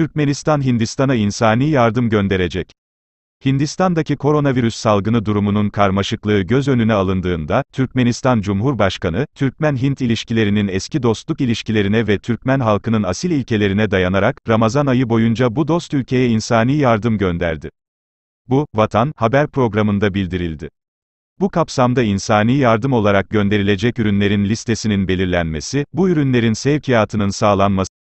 Türkmenistan Hindistan'a insani yardım gönderecek. Hindistan'daki koronavirüs salgını durumunun karmaşıklığı göz önüne alındığında, Türkmenistan Cumhurbaşkanı, Türkmen-Hint ilişkilerinin eski dostluk ilişkilerine ve Türkmen halkının asil ilkelerine dayanarak, Ramazan ayı boyunca bu dost ülkeye insani yardım gönderdi. Bu, Vatan, haber programında bildirildi. Bu kapsamda insani yardım olarak gönderilecek ürünlerin listesinin belirlenmesi, bu ürünlerin sevkiyatının sağlanması,